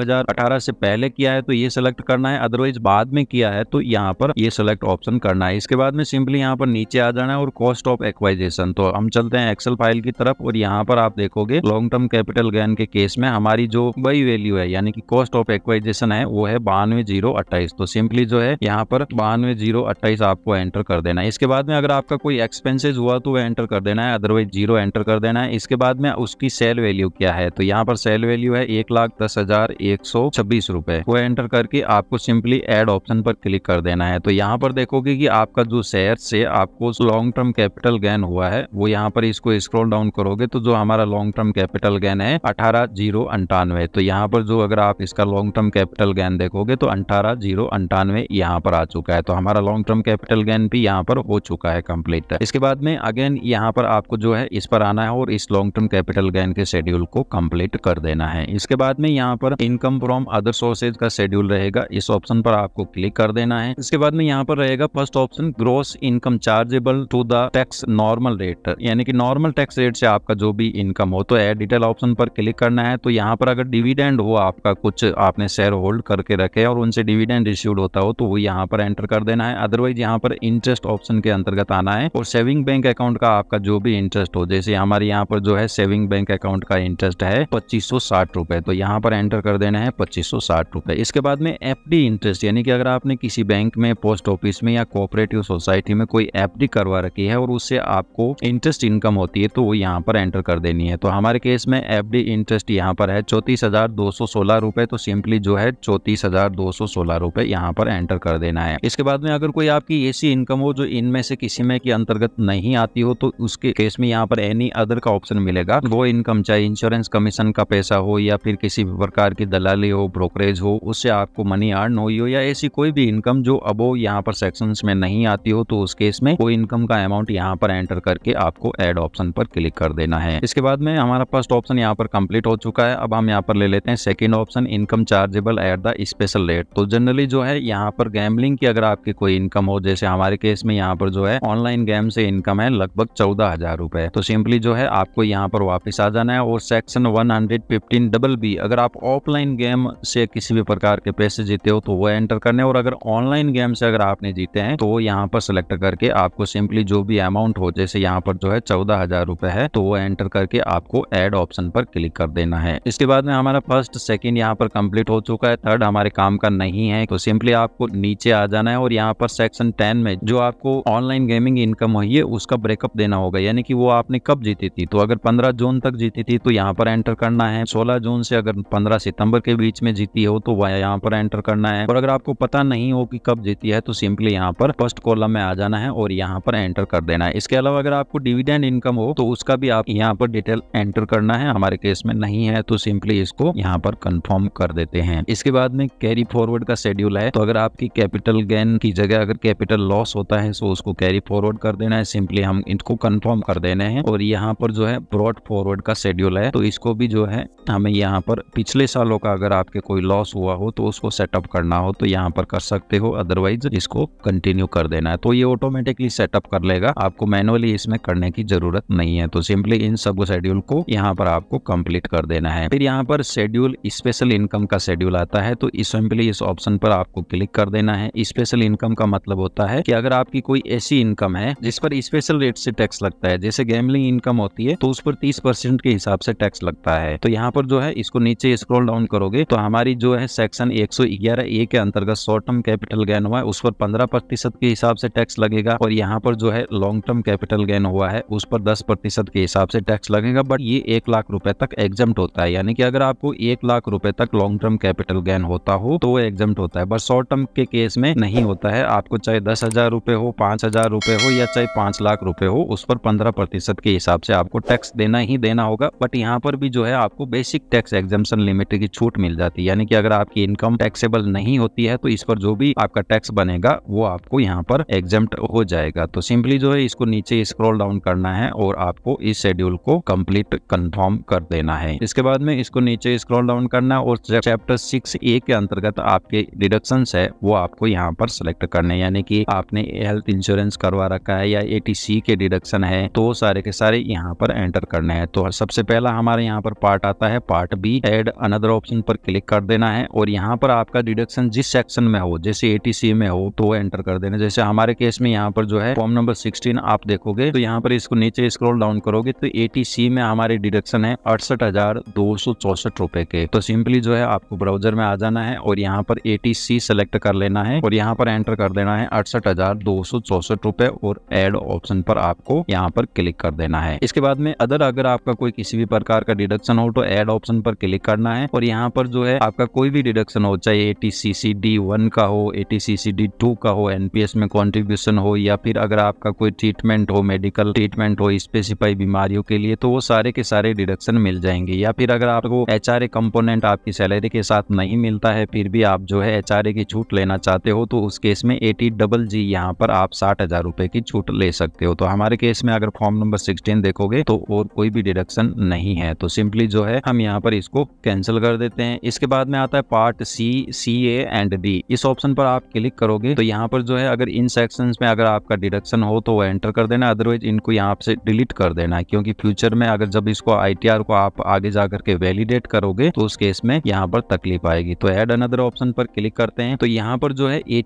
से पहले किया है तो ये सिलेक्ट करना है अदरवाइज बाद में किया है तो यहाँ पर पर ये सिलेक्ट ऑप्शन करना है इसके बाद में सिंपली यहाँ पर नीचे आ जाना है और कॉस्ट ऑफ एक्वाइजेशन तो हम चलते हैं एक्सेल फाइल की तरफ और यहाँ पर आप देखोगे लॉन्ग टर्म कैपिटल गेन के केस में हमारी जो वही वैल्यू है यानी कि कॉस्ट ऑफ एक्वाइजेशन है वो है बानवे जीरो अट्ठाईस तो सिंपली जो है यहाँ पर बानवे जीरो अट्ठाईस आपको एंटर कर देना है इसके बाद में अगर आपका कोई एक्सपेंसिस हुआ तो वह एंटर कर देना है अदरवाइज जीरो एंटर कर देना है इसके बाद में उसकी सेल वैल्यू क्या है तो यहाँ पर सेल वैल्यू है एक लाख दस हजार एक सौ छब्बीस रुपए वो एंटर करके आपको सिंपली एड ऑप्शन पर क्लिक कर देना है है तो यहाँ पर देखोगे कि आपका जो शेयर से आपको लॉन्ग टर्म कैपिटल गेन हुआ है वो यहाँ पर इसको स्क्रॉल डाउन करोगे तो जो हमारा लॉन्ग टर्म कैपिटल गेन है अठारह जीरो अंठानवे तो यहाँ पर जो अगर आप इसका लॉन्ग टर्म कैपिटल गेन देखोगे तो अठारह जीरो अंठानवे यहाँ पर आ चुका है तो हमारा लॉन्ग टर्म कैपिटल गेन भी यहाँ पर हो चुका है कम्प्लीट इसके बाद में अगेन यहाँ पर आपको जो है इस पर आना है और इस लॉन्ग टर्म कैपिटल गेन के शेड्यूल को कम्प्लीट कर देना है इसके बाद में यहाँ पर इनकम फ्रॉम अदर सोर्सेज का शेड्यूल रहेगा इस ऑप्शन पर आपको क्लिक कर देना है इसके बाद बाद में यहाँ पर रहेगा first option gross income chargeable to the tax normal rate यानी कि नॉर्मल टैक्स रेट से आपका जो भी इनकम हो तो एड डिटेल ऑप्शन पर क्लिक करना है तो यहाँ पर अगर डिविडेंड हो आपका कुछ आपने शेयर होल्ड करके रखे और उनसे डिविडेंड इश्यूड होता हो तो वो यहाँ पर एंटर कर देना है अदरवाइज यहाँ पर इंटरेस्ट ऑप्शन के अंतर्गत आना है और सेविंग बैंक अकाउंट का आपका जो भी इंटरेस्ट हो जैसे हमारे यहाँ पर जो है सेविंग बैंक अकाउंट का इंटरेस्ट है पच्चीस सौ तो यहाँ पर एंटर कर देना है पच्चीस सौ इसके बाद में एफ इंटरेस्ट यानी कि अगर आपने किसी बैंक में पोस्ट ऑफिस में या कोऑपरेटिव सोसाइटी में कोई एफ करवा रखी है और उससे आपको इंटरेस्ट इनकम होती है तो वो यहाँ पर एंटर कर देनी है तो हमारे केस में एफ इंटरेस्ट यहाँ पर है चौतीस हजार दो सौ सोलह रुपए तो सिंपली जो है चौतीस हजार दो सौ सोलह रूपए यहाँ पर एंटर कर देना है इसके बाद में अगर कोई आपकी ऐसी इनकम हो जो इनमें से किसी में के अंतर्गत नहीं आती हो तो उसके केस में यहाँ पर एनी अदर का ऑप्शन मिलेगा वो इनकम चाहे इंश्योरेंस कमीशन का पैसा हो या फिर किसी भी प्रकार की दलाली हो ब्रोकरेज हो उससे आपको मनी अर्न हुई हो या ऐसी कोई भी इनकम जो अबो यहाँ पर सेक्शन में नहीं आती हो तो उस केस में वो इनकम का अमाउंट यहाँ पर एंटर करके आपको एड ऑप्शन पर क्लिक कर देना है इसके बाद में हमारा फर्स्ट ऑप्शन यहाँ पर कम्प्लीट हो चुका है अब हम यहाँ पर ले लेते हैं second option income chargeable at the special rate तो जनरली जो है यहाँ पर गैमलिंग की अगर आपकी कोई इनकम हो जैसे हमारे केस में यहाँ पर जो है ऑनलाइन गेम से इनकम है लगभग चौदह हजार रूपए तो सिंपली जो है आपको यहाँ पर वापस आ जाना है और section 115 hundred fifteen double B अगर आप ऑफलाइन गेम से किसी भी प्रकार के पैसे जीते हो तो वो एंटर करने और अगर ऑनलाइन गेम गेम से अगर आपने जीते हैं तो यहाँ पर सिलेक्ट करके आपको सिंपली जो भी अमाउंट हो जैसे यहाँ पर जो है चौदह हजार रूपए है तो वो एंटर करके आपको एड ऑप्शन पर क्लिक कर देना है इसके बाद में हमारा फर्स्ट सेकेंड यहाँ पर कम्प्लीट हो चुका है थर्ड हमारे काम का नहीं है तो सिंपली आपको नीचे आ जाना है और यहाँ पर सेक्शन टेन में जो आपको ऑनलाइन गेमिंग इनकम हुई है उसका ब्रेकअप देना होगा यानी कि वो आपने कब जीती थी तो अगर पंद्रह जून तक जीती थी तो यहाँ पर एंटर करना है सोलह जून से अगर पंद्रह सितंबर के बीच में जीती हो तो वह यहाँ पर एंटर करना है और अगर आपको पता नहीं हो कि कब जीती देती है तो सिंपली यहाँ पर फर्स्ट कॉलम में आ जाना है और यहाँ पर एंटर कर देना है इसके अलावा अगर आपको डिविडेंड इनकम हो तो उसका भी आप यहाँ पर डिटेल एंटर करना है हमारे केस में नहीं है तो सिंपली इसको यहाँ पर कंफर्म कर देते हैं इसके बाद में कैरी फॉरवर्ड का शेड्यूल है तो अगर आपकी कैपिटल गेन की जगह अगर कैपिटल लॉस होता है तो उसको कैरी फॉरवर्ड कर देना है सिंपली हम इनको कंफर्म कर देने हैं और यहाँ पर जो है ब्रॉड फॉरवर्ड का शेड्यूल है तो इसको भी जो है हमें यहाँ पर पिछले सालों का अगर आपके कोई लॉस हुआ हो तो उसको सेटअप करना हो तो यहाँ पर कर सकते हो अदरवाइज अदरवाइज इसको कंटिन्यू कर देना है तो ये ऑटोमेटिकली सेटअप कर लेगा आपको मैनुअली इसमें करने की जरूरत नहीं है तो सिंपली इन सब शेड्यूल को यहाँ पर आपको कंप्लीट कर देना है फिर यहाँ पर शेड्यूल स्पेशल इनकम का शेड्यूल आता है तो सिंपली इस ऑप्शन पर आपको क्लिक कर देना है स्पेशल इनकम का मतलब होता है कि अगर आपकी कोई ऐसी इनकम है जिस पर स्पेशल रेट से टैक्स लगता है जैसे गैमलिंग इनकम होती है तो उस पर तीस परसेंट के हिसाब से टैक्स लगता है तो यहाँ पर जो है इसको नीचे स्क्रॉल डाउन करोगे तो हमारी जो है सेक्शन एक सौ ग्यारह ए के अंतर्गत शॉर्ट टर्म कैपिटल गेन हुआ है उस पर पंद्रह प्रतिशत के हिसाब से टैक्स लगेगा और यहाँ पर जो है लॉन्ग टर्म कैपिटल गेन हुआ है उस पर दस प्रतिशत के हिसाब से टैक्स लगेगा बट ये एक लाख रुपए तक एग्जाम होता है यानी कि अगर आपको एक लाख रुपए तक लॉन्ग टर्म कैपिटल गेन होता हो तो वो एग्जाम होता है बट शॉर्ट टर्म के केस में नहीं होता है आपको चाहे दस हजार रुपए हो पांच हजार रुपए हो या चाहे पांच लाख रुपए हो उस पर पंद्रह प्रतिशत के हिसाब से आपको टैक्स देना ही देना होगा बट यहाँ पर भी जो है आपको बेसिक टैक्स एग्जाम लिमिट की छूट मिल जाती है यानी कि अगर आपकी इनकम टैक्सेबल नहीं होती है तो इस पर जो भी आपका टैक्स टैक्स बनेगा वो आपको यहाँ पर एग्जाम हो जाएगा तो सिंपली जो है इसको नीचे स्क्रॉल डाउन करना है और आपको इस शेड्यूल को कंप्लीट कंफर्म कर देना है इसके बाद में इसको नीचे स्क्रॉल डाउन करना और चैप्टर सिक्स ए के अंतर्गत आपके डिडक्शन है वो आपको यहाँ पर सिलेक्ट करने यानी कि आपने हेल्थ इंश्योरेंस करवा रखा है या ए के डिडक्शन है तो सारे के सारे यहाँ पर एंटर करने हैं तो सबसे पहला हमारे यहाँ पर पार्ट आता है part B add another option पर क्लिक कर देना है और यहाँ पर आपका डिडक्शन जिस सेक्शन में हो जैसे ए में हो तो एंटर कर देना जैसे हमारे केस में यहाँ पर जो है फॉर्म नंबर सिक्सटीन आप देखोगे तो यहाँ पर इसको नीचे स्क्रॉल डाउन करोगे तो ए में हमारी डिडक्शन है अड़सठ हजार दो सौ चौसठ रुपए के तो सिंपली जो है आपको ब्राउजर में आ जाना है और यहाँ पर ए सेलेक्ट कर लेना है और यहाँ पर एंटर कर देना है अड़सठ हजार दो सौ चौसठ रुपए और एड ऑप्शन पर आपको यहाँ पर क्लिक कर देना है इसके बाद में अदर अगर आपका कोई किसी भी प्रकार का डिडक्शन हो तो एड ऑप्शन पर क्लिक करना है और यहाँ पर जो है आपका कोई भी डिडक्शन हो चाहे ए टी का हो टी सी टू का हो एनपीएस में कॉन्ट्रीब्यूशन हो या फिर अगर आपका कोई ट्रीटमेंट हो मेडिकल ट्रीटमेंट हो स्पेसिफाई बीमारियों के लिए तो वो सारे के सारे डिडक्शन मिल जाएंगे या फिर अगर आपको एच आर कंपोनेंट आपकी सैलरी के साथ नहीं मिलता है फिर भी आप जो है एच की छूट लेना चाहते हो तो उस केस में एटी डबल जी यहाँ पर आप साठ हजार रुपए की छूट ले सकते हो तो हमारे केस में अगर फॉर्म नंबर सिक्सटीन देखोगे तो और कोई भी डिडक्शन नहीं है तो सिंपली जो है हम यहाँ पर इसको कैंसिल कर देते हैं इसके बाद में आता है part C C A and D इस ऑप्शन पर आप क्लिक करोगे तो यहाँ पर जो है अगर इन सेक्शन में अगर आपका डिडक्शन हो तो एंटर कर देना अदरवाइज इनको यहाँ से डिलीट कर देना है क्योंकि फ्यूचर में अगर जब इसको आई को आप आगे जा करके वैलिडेट करोगे तो उस केस में यहाँ पर तकलीफ आएगी तो एड अनदर ऑप्शन पर क्लिक करते हैं तो यहाँ पर जो है a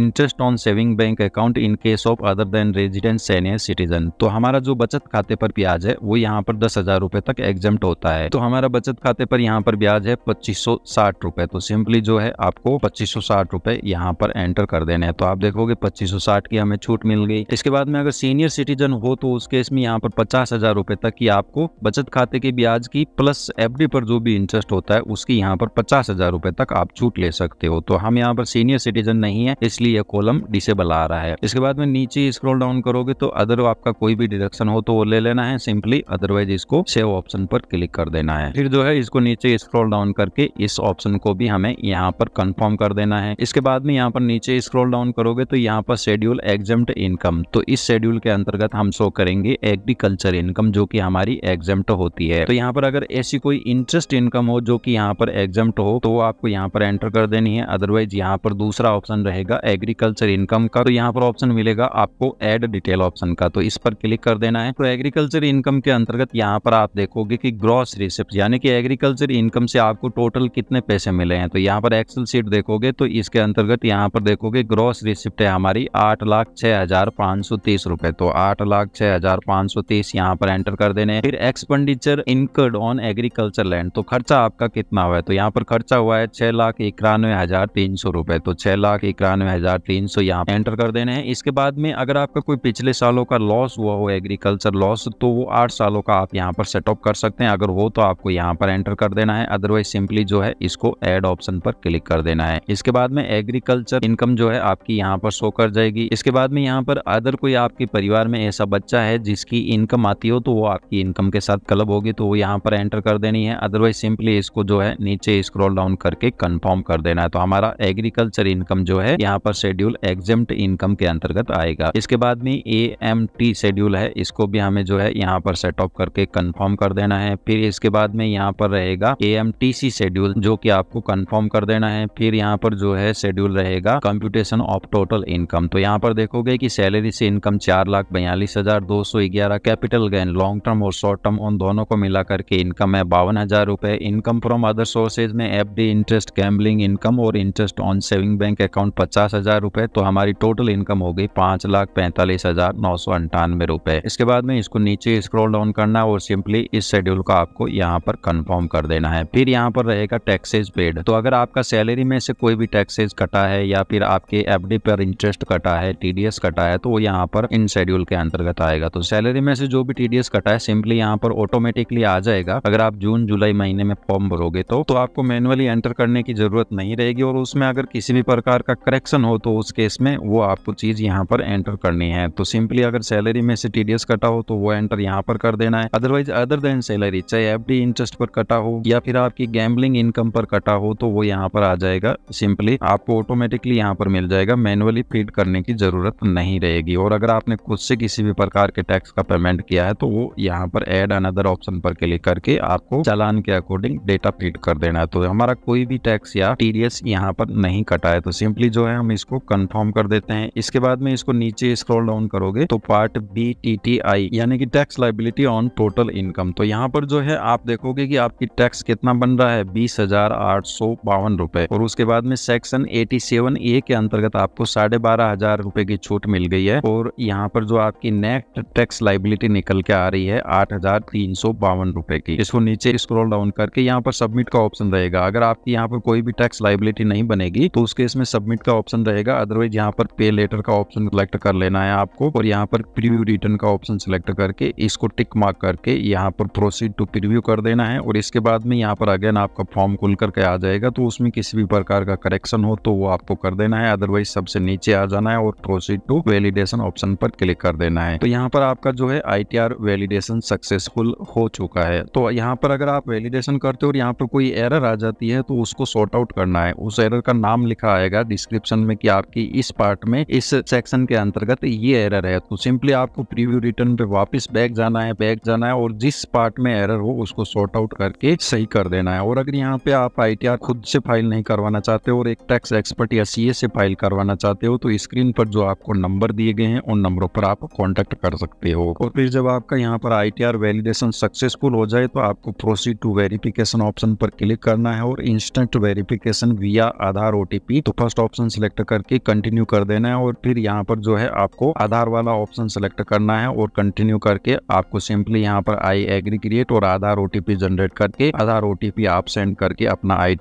interest on saving bank account in case of other than resident senior citizen तो हमारा जो बचत खाते पर ब्याज है वो यहाँ पर दस हजार रूपए तक एग्जाम होता है तो हमारा बचत खाते पर यहाँ पर ब्याज है पच्चीस सौ साठ रूपए तो सिंपली जो है आपको पच्चीस सौ साठ रूपए यहाँ पर एंटर कर देना है तो आप देखोगे साठ की हमें छूट मिल गई इसके बाद में अगर सीनियर सिटीजन हो तो उस केस में यहाँ पर पचास हजार रुपए तक की आपको बचत खाते के ब्याज की प्लस एफ पर जो भी इंटरेस्ट होता है उसकी यहाँ पर पचास हजार रुपए तक आप छूट ले सकते हो तो हम यहाँ पर सीनियर सिटीजन नहीं है इसलिए यह कॉलम डिसेबल आ रहा है इसके बाद में नीचे स्क्रोल डाउन करोगे तो अदर आपका कोई भी डिडक्शन हो तो वो ले लेना है सिंपली अदरवाइज इसको सेव ऑप्शन पर क्लिक कर देना है फिर जो है इसको नीचे स्क्रोल डाउन करके इस ऑप्शन को भी हमें यहाँ पर कंफर्म कर देना है इसके बाद में यहाँ पर नीचे स्क्रॉल डाउन करोगे तो यहाँ पर शेड्यूल एग्जेम्प्ट इनकम तो इस शेड्यूल के अंतर्गत हम शो करेंगे एग्रीकल्चर इनकम जो कि हमारी एग्जेम्प्ट होती है तो यहाँ पर अगर ऐसी कोई इंटरेस्ट इनकम हो जो कि यहाँ पर एग्जेम्प्ट हो तो आपको यहाँ पर एंटर कर देनी है अदरवाइज यहाँ पर दूसरा ऑप्शन रहेगा एग्रीकल्चर इनकम का तो यहाँ पर ऑप्शन मिलेगा आपको एड डिटेल ऑप्शन का तो इस पर क्लिक कर देना है तो एग्रीकल्चर इनकम के अंतर्गत यहाँ पर आप देखोगे की ग्रॉस रिसिप्ट यानी कि एग्रीकल्चर इनकम से आपको टोटल कितने पैसे मिले हैं तो यहाँ पर एक्सल सीट देखोगे तो इसके अंतर्गत अंतर्गत यहाँ पर देखोगे ग्रॉस रिसिप्ट है हमारी आठ लाख छः हज़ार पाँच सौ तीस रुपये तो आठ लाख छः हज़ार पाँच सौ तीस यहाँ पर एंटर कर देने फिर expenditure incurred on agriculture land तो खर्चा आपका कितना हुआ है तो यहाँ पर खर्चा हुआ है छह लाख इक्यानवे हज़ार तीन सौ रुपए तो छह लाख इक्यानवे हज़ार तीन सौ यहाँ एंटर कर देने हैं इसके बाद में अगर आपका कोई पिछले सालों का लॉस हुआ हो एग्रीकल्चर लॉस तो वो आठ सालों का आप यहाँ पर सेटअप कर सकते हैं अगर हो तो आपको यहाँ पर एंटर कर देना है अदरवाइज सिंपली जो है इसको एड ऑप्शन पर क्लिक कर देना है इसके बाद में एक एग्रीकल्चर इनकम जो है आपकी यहाँ पर शो कर जाएगी इसके बाद में यहाँ पर अदर कोई आपके परिवार में ऐसा बच्चा है जिसकी इनकम आती हो तो वो आपकी इनकम के साथ क्लब होगी तो वो यहाँ पर एंटर कर देनी है अदरवाइज सिंपली इसको जो है नीचे स्क्रॉल डाउन करके कंफर्म कर देना है तो हमारा एग्रीकल्चर इनकम जो है यहाँ पर शेड्यूल एग्जाम इनकम के अंतर्गत आएगा इसके बाद में ए एम टी शेड्यूल है इसको भी हमें जो है यहाँ पर सेट ऑफ करके कंफर्म कर देना है फिर इसके बाद में यहाँ पर रहेगा A M T C schedule जो की आपको कन्फर्म कर देना है फिर यहाँ पर जो है शेड्यूल रहेगा कंप्यूटेशन ऑफ टोटल इनकम तो यहाँ पर देखोगे की सैलरी से इनकम चार लाख बयालीस हजार दो सौ ग्यारह कैपिटल गेन लॉन्ग टर्म और शॉर्ट टर्म उन दोनों को मिला करके इनकम है बावन हजार रुपए इनकम फ्रॉम अदर सोर्सेज में F D interest gambling income और interest on saving bank account पचास हजार रुपए तो हमारी टोटल इनकम हो गई पांच लाख पैंतालीस हजार नौ सौ अंठानवे रुपए इसके बाद में इसको नीचे स्क्रोल डाउन करना और सिंपली इस शेड्यूल को आपको यहाँ पर कन्फर्म कर देना है फिर यहाँ पर रहेगा टैक्सेज पेड तो अगर आपका सैलरी में से कोई भी टैक्सेज कट कटा है या फिर आपके एफ पर इंटरेस्ट कटा है टी कटा है तो वो यहाँ पर इन शेड्यूल के अंतर्गत आएगा तो सैलरी में से जो भी टी कटा है सिंपली यहाँ पर ऑटोमेटिकली आ जाएगा अगर आप जून जुलाई महीने में फॉर्म भरोगे तो, तो आपको मैनुअली एंटर करने की जरूरत नहीं रहेगी और उसमें अगर किसी भी प्रकार का करेक्शन हो तो उस केस में वो आपको चीज यहाँ पर एंटर करनी है तो सिंपली अगर सैलरी में से टीडीएस कटा हो तो वो एंटर यहाँ पर कर देना है अदरवाइज अदर देन सैलरी चाहे एफ इंटरेस्ट पर कटा हो या फिर आपकी गैम्बलिंग इनकम पर कटा हो तो वो यहाँ पर आ जाएगा सिंपली आपको ऑटोमेटिकली यहाँ पर मिल जाएगा मैनुअली फीड करने की ज़रूरत नहीं रहेगी और अगर आपने खुद से किसी भी प्रकार के टैक्स का पेमेंट किया है तो वो यहाँ पर एड अनदर ऑप्शन पर क्लिक करके आपको चालान के अकॉर्डिंग डेटा फीड कर देना है तो हमारा कोई भी टैक्स या टी डी यहाँ पर नहीं कटा है तो सिंपली जो है हम इसको कन्फर्म कर देते हैं इसके बाद में इसको नीचे स्क्रॉल डाउन करोगे तो part B T T I यानी कि tax liability on total income तो यहाँ पर जो है आप देखोगे कि आपकी टैक्स कितना बन रहा है बीस हजार आठ सौ बावन रुपए और उसके बाद में section a eighty seven A के अंतर्गत आपको साढ़े बारह हजार रूपए की छूट मिल गई है और यहाँ पर जो आपकी नेट टैक्स लाइबिलिटी निकल के आ रही है आठ हजार तीन सौ बावन रूपए की इसको नीचे स्क्रॉल डाउन करके यहाँ पर सबमिट का ऑप्शन रहेगा अगर आपकी यहाँ पर कोई भी टैक्स लाइबिलिटी नहीं बनेगी तो उसके इसमें सबमिट का ऑप्शन रहेगा अदरवाइज यहाँ पर पे लेटर का ऑप्शन सिलेक्ट कर लेना है आपको और यहाँ पर प्रीव्यू रिटर्न का ऑप्शन सिलेक्ट करके इसको टिक मार्क करके यहाँ पर प्रोसीड टू प्रिव्यू कर देना है और इसके बाद में यहाँ पर अगेन आपका फॉर्म खुल करके आ जाएगा तो उसमें किसी भी प्रकार का करेक्शन हो तो वो आपको कर देना है अदरवाइज सबसे नीचे आ जाना है और प्रोसीड टू वैलिडेशन ऑप्शन पर क्लिक कर देना है तो यहाँ पर आपका जो है आई वैलिडेशन सक्सेसफुल हो चुका है तो यहाँ पर अगर आप वैलिडेशन करते हो और यहाँ पर कोई एरर आ जाती है तो उसको सॉर्ट आउट करना है उस एरर का नाम लिखा आएगा डिस्क्रिप्शन में कि आपकी इस पार्ट में इस सेक्शन के अंतर्गत ये एरर है तो सिंपली आपको प्रीव्यू रिटर्न पे वापस बैक जाना है बैक जाना है और जिस पार्ट में एरर हो उसको सॉर्ट आउट करके सही कर देना है और अगर यहाँ पे आप आई खुद से फाइल नहीं करवाना चाहते और एक टैक्स एक्सपर्ट या सी से फाइल करवाना चाहते हो तो स्क्रीन पर जो आपको नंबर दिए गए हैं उन नंबरों पर आप कॉन्टेक्ट कर सकते हो और फिर जब आपका यहाँ पर आई वैलिडेशन सक्सेसफुल हो जाए तो आपको प्रोसीड टू वेरिफिकेशन ऑप्शन पर क्लिक करना है और instant verification via Aadhaar OTP तो फर्स्ट ऑप्शन सिलेक्ट करके कंटिन्यू कर देना है और फिर यहाँ पर जो है आपको आधार वाला ऑप्शन सिलेक्ट करना है और कंटिन्यू करके आपको सिंपली यहाँ पर आई एग्री क्रिएट और आधार ओटीपी जनरेट करके आधार ओटीपी आप सेंड करके अपना आई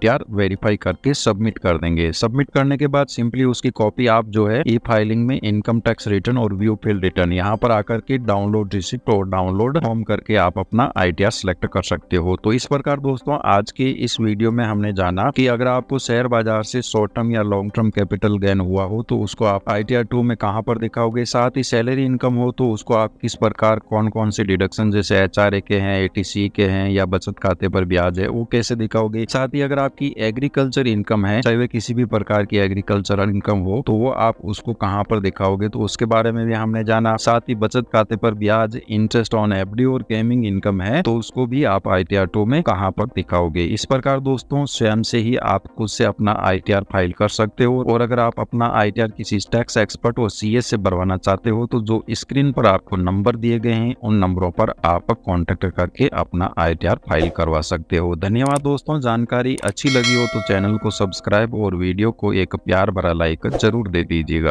वेरीफाई करके सबमिट कर देंगे सब सबमिट करने के बाद सिंपली उसकी कॉपी आप जो है ई फाइलिंग में इनकम टैक्स रिटर्न और व्यू फिल रिटर्न यहाँ पर आकर के डाउनलोड रिसिप्ट और डाउनलोड फॉर्म करके आप अपना आइडिया सिलेक्ट कर सकते हो तो इस प्रकार दोस्तों आज के इस वीडियो में हमने जाना की अगर आपको शेयर बाजार से शॉर्ट टर्म या लॉन्ग टर्म कैपिटल गेन हुआ हो तो उसको आप आई टी में कहाँ पर दिखाओगे साथ ही सैलरी इनकम हो तो उसको आप किस प्रकार कौन कौन से डिडक्शन जैसे एच के हैं ए के हैं या बचत खाते पर ब्याज है वो कैसे दिखाओगे साथ ही अगर आपकी एग्रीकल्चर इनकम है चाहे वे किसी भी प्रकार की एग्रीकल्चरल इनकम हो तो वो आप उसको कहाँ पर दिखाओगे तो उसके बारे में भी हमने जाना साथ ही बचत खाते पर ब्याज इंटरेस्ट ऑन एफडी और गेमिंग इनकम है तो उसको भी आप आई टी में कहाँ पर दिखाओगे इस प्रकार दोस्तों स्वयं से ही आप खुद से अपना आई फाइल कर सकते हो और अगर आप अपना आई किसी टैक्स एक्सपर्ट और सी से बनवाना चाहते हो तो जो स्क्रीन पर आपको नंबर दिए गए हैं उन नंबरों पर आप कॉन्टेक्ट करके अपना आई फाइल करवा सकते हो धन्यवाद दोस्तों जानकारी अच्छी लगी हो तो चैनल को सब्सक्राइब और वीडियो वीडियो को एक प्यार भरा लाइक जरूर दे दीजिएगा